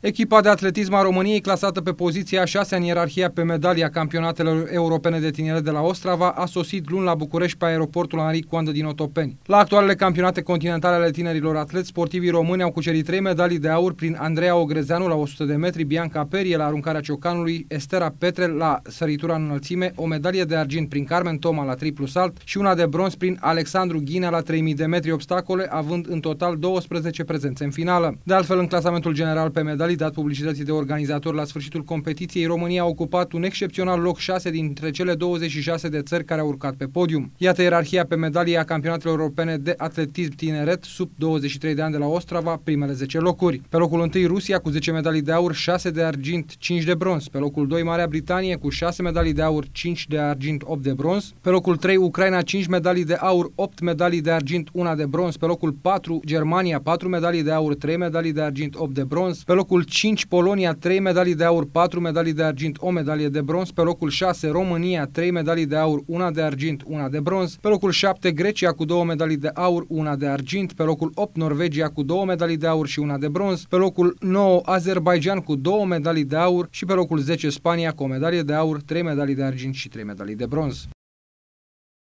Echipa de atletism a României, clasată pe poziția 6 în ierarhia pe medalia campionatelor europene de tinere de la Ostrava, a sosit luni la București pe aeroportul Henri Coandă din Otopeni. La actualele campionate continentale ale tinerilor atleți, sportivii români au cucerit trei medalii de aur prin Andreea Ogrezeanu la 100 de metri, Bianca Perie la aruncarea ciocanului, Estera Petre la săritura în înălțime, o medalie de argint prin Carmen Toma la triplu salt și una de bronz prin Alexandru Ghinea la 3000 de metri obstacole, având în total 12 prezențe în finală. De altfel, în clasamentul general pe medalii Oficialii dat publicității de organizator la sfârșitul competiției, România a ocupat un excepțional loc 6 dintre cele 26 de țări care au urcat pe podium. Iată ierarhia pe medalii a campionatelor europene de atletism tineret sub 23 de ani de la Ostrava, primele 10 locuri. Pe locul 1 Rusia cu 10 medalii de aur, 6 de argint, 5 de bronz. Pe locul 2 Marea Britanie cu 6 medalii de aur, 5 de argint, 8 de bronz. Pe locul 3 Ucraina 5 medalii de aur, 8 medalii de argint, 1 de bronz. Pe locul 4 Germania 4 medalii de aur, 3 medalii de argint, 8 de bronz. Pe locul locul 5 Polonia 3 medalii de aur, 4 medalii de argint, o medalie de bronz, pe locul 6 România 3 medalii de aur, una de argint, una de bronz, pe locul 7 Grecia cu 2 medalii de aur, una de argint, pe locul 8 Norvegia cu 2 medalii de aur și una de bronz, pe locul 9 Azerbaijan cu 2 medalii de aur și pe locul 10 Spania cu o medalie de aur, 3 medalii de argint și 3 medalii de bronz.